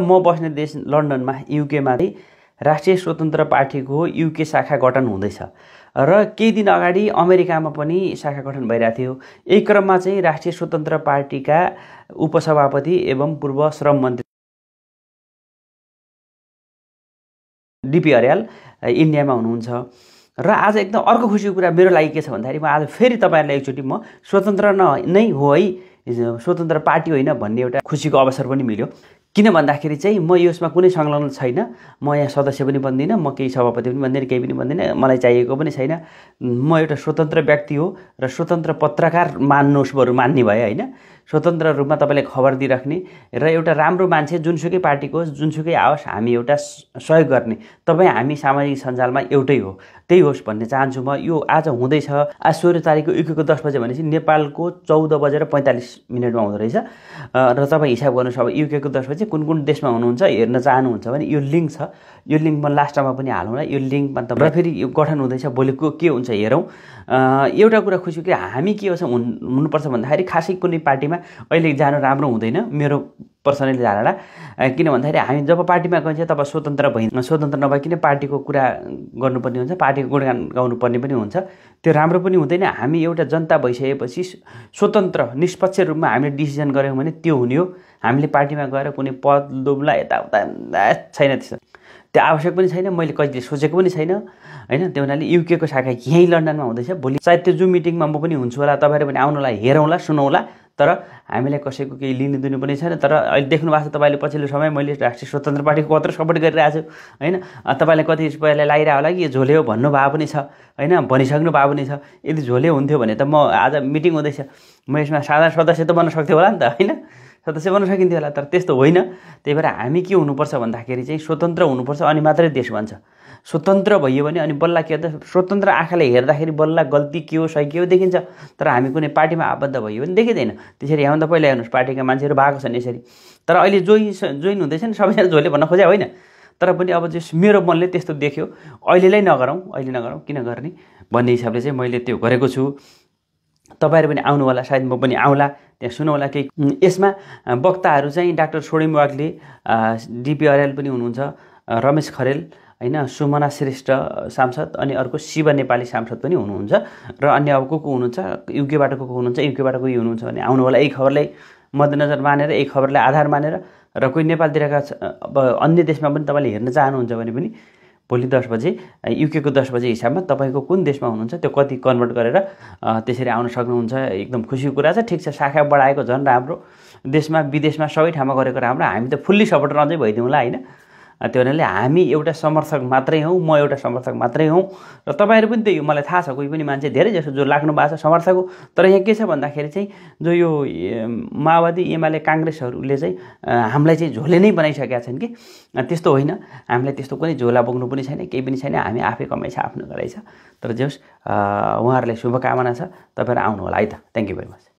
म बस्ने देश लन्डनमा युकेमा चाहिँ राष्ट्रिय स्वतन्त्र पार्टीको युके शाखा गठन हुँदैछ र केही दिन अगाडि अमेरिकामा पनि शाखा गठन भइरहेको थियो यही क्रममा चाहिँ राष्ट्रिय स्वतन्त्र पार्टीका उपसभापति एवं पूर्व श्रम मन्त्री डिपी अर्याल इन्डियामा हुनुहुन्छ र आज एकदम अर्को खुसीको कुरा मेरो लागि के छ भन्दाखेरि म आज फेरि तपाईँहरूलाई एकचोटि म स्वतन्त्र नै हो है स्वतन्त्र पार्टी होइन भन्ने एउटा खुसीको अवसर पनि मिल्यो किन भन्दाखेरि चाहिँ म यसमा कुनै संलग्न छैन म यहाँ सदस्य पनि बन्दिनँ म केही सभापति पनि बन्दिनँ केही पनि बन्दिनँ मलाई चाहिएको पनि छैन म एउटा स्वतन्त्र व्यक्ति हो र स्वतन्त्र पत्रकार मान्नुहोस् बरु मान्ने भए होइन स्वतन्त्र रूपमा तपाईँले खबर दिइराख्ने र एउटा राम्रो मान्छे जुनसुकै पार्टीको होस् जुनसुकै आओस् हामी एउटा सहयोग गर्ने तपाईँ हामी सामाजिक सञ्जालमा एउटै हो त्यही होस् भन्ने चाहन्छु म यो आज हुँदैछ आज सोह्र तारिकको एकको दस बजे भनेपछि नेपालको चौध बजेर पैँतालिस मिनटमा हुँदो रहेछ र तपाईँ हिसाब गर्नुहोस् अब युकेको दस बजे कुन कुन देशमा हुनुहुन्छ हेर्न चाहनुहुन्छ भने यो लिङ्क छ यो लिङ्क म लास्टमा पनि हालौँला यो लिङ्कमा तपाईँ फेरि यो गठन हुँदैछ भोलिको के हुन्छ हेरौँ एउटा कुरा खुसी कि हामी के हो हुनुपर्छ भन्दाखेरि खासै कुनै पार्टीमा अहिले जानु राम्रो हुँदैन मेरो पर्सनली धारणा किन भन्दाखेरि हामी जब पार्टीमा गइन्छ तब स्वतन्त्र भइ स्वतन्त्र नभए किन पार्टीको कुरा गर्नुपर्ने हुन्छ पार्टीको गुणगान गाउनुपर्ने पनि हुन्छ त्यो राम्रो पनि हुँदैन हामी एउटा जनता भइसकेपछि स्वतन्त्र निष्पक्ष रूपमा हामीले डिसिजन गऱ्यौँ भने त्यो हुने हो हामीले पार्टीमा गएर कुनै पद लोब्ला यताउता छैन त्यस्तो त्यो आवश्यक पनि छैन मैले कहिले सोचेको पनि छैन होइन त्यो हुनाले युकेको शाखा यहीँ लन्डनमा हुँदैछ भोलि सायद त्यो जुम मिटिङमा म पनि हुन्छु होला तपाईँहरू पनि आउनु होला हेरौँला सुनौँला तर हामीलाई कसैको केही लिनु दिनु पनि छैन तर अहिले देख्नु भएको छ तपाईँले पछिल्लो समय मैले राष्ट्रिय स्वतन्त्र पार्टीको कत्रो सपोर्ट गरिरहेको छु होइन तपाईँलाई कति पहिला लागिरहेको होला कि झोले हो भन्नुभएको पनि छ होइन भनिसक्नु भए पनि छ यदि झोले हुन्थ्यो भने त म आज मिटिङ हुँदैछ म यसमा साधारण सदस्य त बन्न सक्थेँ होला नि त होइन सदस्य बन्न सकिन्थ्यो होला तर त्यस्तो होइन त्यही भएर हामी के हुनुपर्छ भन्दाखेरि चाहिँ स्वतन्त्र हुनुपर्छ अनि मात्रै देश बन्छ स्वतन्त्र भयो भने अनि बल्ल के त स्वतन्त्र आँखाले हेर्दाखेरि बल्ल गल्ती के हो सही के हो देखिन्छ तर हामी कुनै पार्टीमा आबद्ध भयो भने देखिँदैन त्यसरी यहाँभन्दा पहिला हेर्नुहोस् पार्टीका मान्छेहरू भएको छन् यसरी तर अहिले जोइन जोइन हुँदैछ नि सबैजना झोले भन्न खोजे होइन तर पनि अब जस मेरो मनले त्यस्तो देख्यो अहिलेलाई नगरौँ अहिले नगरौँ किन गर्ने भन्ने हिसाबले चाहिँ मैले त्यो गरेको छु तपाईँहरू पनि आउनु होला सायद म पनि आउँला सुनौला केही यसमा वक्ताहरू चाहिँ डाक्टर सोडिम वाग्ले डिपी पनि हुनुहुन्छ रमेश खरेल होइन सुमना श्रेष्ठ सांसद अनि अर्को शिव नेपाली सांसद पनि हुनुहुन्छ र अन्य अब को को हुनुहुन्छ युकेबाट को को हुनुहुन्छ युकेबाट कोही हुनुहुन्छ भने आउनु होला यही खबरलाई मध्यनजर मानेर यही खबरलाई आधार मानेर र कोही नेपालतिरका अब अन्य देशमा पनि तपाईँले हेर्न चाहनुहुन्छ भने पनि भोलि दस बजे युकेको दस बजे हिसाबमा तपाईँको कुन देशमा हुनुहुन्छ त्यो कति कन्भर्ट गरेर त्यसरी आउन सक्नुहुन्छ एकदम खुसीको कुरा छ ठिक छ शाखा बढाएको झन् राम्रो देशमा विदेशमा सबै ठाउँमा गरेको राम्रो हामी त फुल्ली सपोर्टर अझै भइदिउँला होइन त्यो हुनाले हामी एउटा समर्थक मात्रै हौँ म एउटा समर्थक मात्रै हौँ र तपाईँहरू पनि त्यही हो मलाई थाहा छ कोही पनि मान्छे धेरै जसो जो लाग्नु भएको छ समर्थक हो तर यहाँ के छ भन्दाखेरि चाहिँ जो यो माओवादी एमाले काङ्ग्रेसहरूले चाहिँ हामीलाई चाहिँ झोले नै बनाइसकेका छन् कि त्यस्तो होइन हामीलाई त्यस्तो कुनै झोला बोक्नु पनि छैन केही पनि छैन हामी आफै कमाइ छ आफ्नो छ तर जे होस् उहाँहरूलाई शुभकामना छ तपाईँहरू आउनु होला है त थ्याङ्क यू भेरी मच